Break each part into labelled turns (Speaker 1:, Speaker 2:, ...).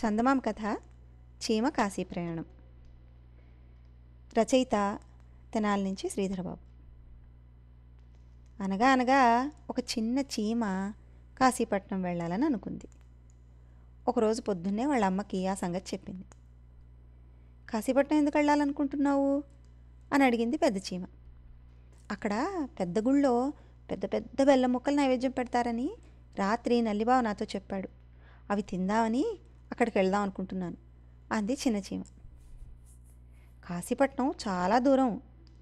Speaker 1: చందమామ కథ చీమ కాశీ ప్రయాణం రచయిత తెనాల నుంచి శ్రీధరబాబు అనగా అనగా ఒక చిన్న చీమ కాశీపట్నం వెళ్ళాలని అనుకుంది ఒకరోజు పొద్దున్నే వాళ్ళ అమ్మకి ఆ సంగతి చెప్పింది కాశీపట్నం ఎందుకు వెళ్ళాలనుకుంటున్నావు అని అడిగింది పెద్ద చీమ అక్కడ పెద్ద గుళ్ళో పెద్ద పెద్ద బెల్లం ముక్కలు నైవేద్యం పెడతారని రాత్రి నల్లిబావ నాతో చెప్పాడు అవి తిందామని అక్కడికి వెళ్దాం అనుకుంటున్నాను అంది చిన్న చీమ కాశీపట్నం చాలా దూరం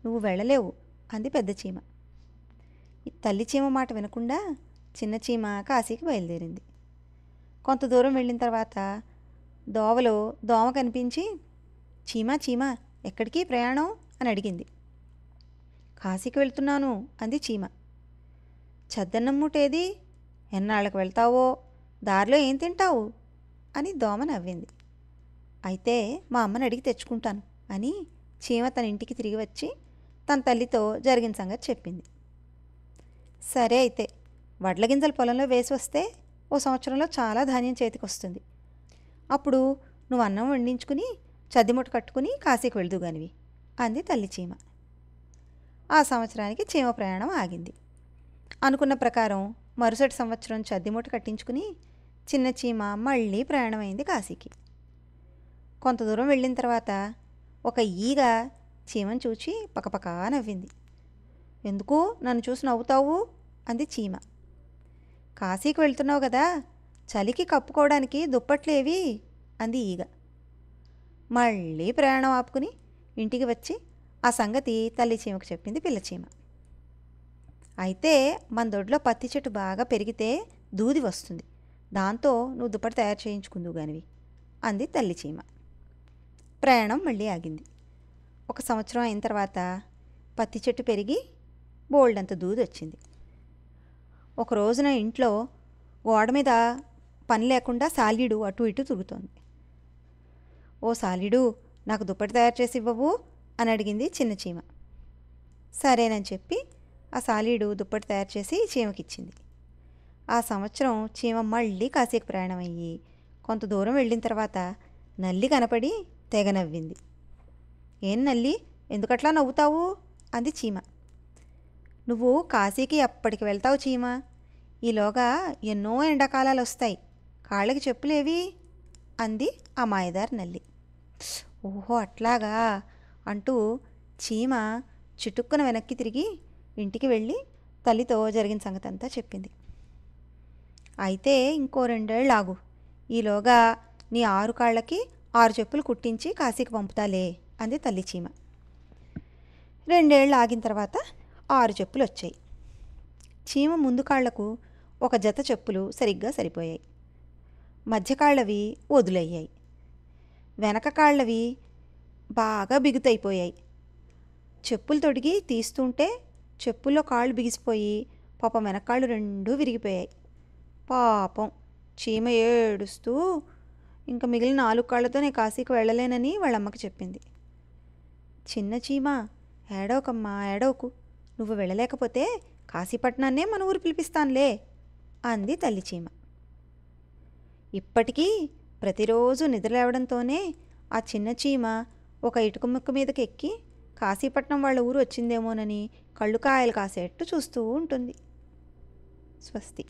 Speaker 1: నువ్వు వెళ్ళలేవు అంది పెద్ద చీమ తల్లి చీమ మాట వినకుండా చిన్న చీమ కాశీకి బయలుదేరింది కొంత దూరం వెళ్ళిన తర్వాత దోవలో దోమ కనిపించి చీమ చీమ ఎక్కడికి ప్రయాణం అని అడిగింది కాశీకి వెళ్తున్నాను అంది చీమ చద్దన్నం ఎన్నాళ్ళకు వెళ్తావో దారిలో ఏం తింటావు అని దోమ నవ్వింది అయితే మా అమ్మని అడిగి తెచ్చుకుంటాను అని చీమ తన ఇంటికి తిరిగి వచ్చి తన తల్లితో జరిగిన సంగతి చెప్పింది సరే అయితే వడ్ల గింజలు పొలంలో వేసి వస్తే ఓ సంవత్సరంలో చాలా ధాన్యం చేతికి వస్తుంది అప్పుడు నువ్వు అన్నం వండించుకుని చద్దిముట కట్టుకుని కాశీకి వెళ్దుగానివి అంది తల్లి చీమ ఆ సంవత్సరానికి చీమ ప్రయాణం ఆగింది అనుకున్న ప్రకారం మరుసటి సంవత్సరం చద్దిమూట కట్టించుకుని చిన్న చీమ మళ్ళీ ప్రయాణమైంది కాశీకి కొంత దూరం వెళ్ళిన తర్వాత ఒక ఈగ చీమను చూచి పకపకా నవ్వింది ఎందుకు నన్ను చూసి నవ్వుతావు అంది చీమ కాశీకి వెళ్తున్నావు కదా చలికి కప్పుకోవడానికి దుప్పట్లేవి అంది ఈగ మళ్ళీ ప్రయాణం ఆపుకుని ఇంటికి వచ్చి ఆ సంగతి తల్లి చీమకు చెప్పింది పిల్లచీమ అయితే మన దొడ్లో పత్తి చెట్టు బాగా పెరిగితే దూది వస్తుంది దాంతో నువ్వు దుప్పటి తయారు చేయించుకుందువు గానివి అంది తల్లి చీమ ప్రయాణం మళ్ళీ ఆగింది ఒక సంవత్సరం అయిన తర్వాత పత్తి చెట్టు పెరిగి బోల్డ్ అంత దూది వచ్చింది ఒక రోజున ఇంట్లో గోడ మీద పని లేకుండా సాలీడు అటు ఇటు తిరుగుతోంది ఓ సాలీడు నాకు దుప్పటి తయారు చేసి ఇవ్వవు అని అడిగింది చిన్న చీమ సరేనని చెప్పి ఆ సాలీడు దుప్పటి తయారు చేసి చీమకిచ్చింది ఆ సంవత్సరం చీమ మళ్ళీ కాశీకి ప్రయాణం అయ్యి కొంత దూరం వెళ్ళిన తర్వాత నల్లి కనపడి తెగ నవ్వింది ఏం నల్లి ఎందుకట్లా నవ్వుతావు అంది చీమ నువ్వు కాశీకి ఎప్పటికి వెళ్తావు చీమ ఈలోగా ఎన్నో ఎండాకాలాలు వస్తాయి కాళ్ళకి చెప్పులేవి అంది ఆ మాయదారి నల్లి ఓహో అట్లాగా అంటూ చీమ చిటుక్కున వెనక్కి తిరిగి ఇంటికి వెళ్ళి తల్లితో జరిగిన అంతా చెప్పింది అయితే ఇంకో రెండేళ్ళు ఆగు ఈలోగా నీ ఆరు కాళ్ళకి ఆరు చెప్పులు కుట్టించి కాశీకి పంపుతాలే అంది తల్లి చీమ రెండేళ్ళు ఆగిన తర్వాత ఆరు చెప్పులు వచ్చాయి చీమ ముందు కాళ్లకు ఒక జత చెప్పులు సరిగ్గా సరిపోయాయి మధ్యకాళ్ళవి వదులయ్యాయి వెనక కాళ్ళవి బాగా బిగుతైపోయాయి చెప్పులు తొడిగి తీస్తుంటే చెప్పుల్లో కాళ్ళు బిగిసిపోయి పాప వెనకాళ్ళు రెండూ విరిగిపోయాయి పాపం చీమ ఏడుస్తూ ఇంకా మిగిలిన నాలుగు కాళ్ళతో నేను కాశీకి వెళ్ళలేనని వాళ్ళమ్మకి చెప్పింది చిన్న చీమ ఏడవకమ్మా ఏడవకు నువ్వు వెళ్ళలేకపోతే కాశీపట్నాన్నే మన ఊరు పిలిపిస్తానులే అంది తల్లి చీమ ఇప్పటికీ ప్రతిరోజు నిద్రలేవడంతోనే ఆ చిన్న చీమ ఒక ఇటుక ముక్క మీదకి ఎక్కి కాశీపట్నం వాళ్ళ ఊరు వచ్చిందేమోనని కళ్ళు కాయలు కాసేట్టు చూస్తూ ఉంటుంది స్వస్తి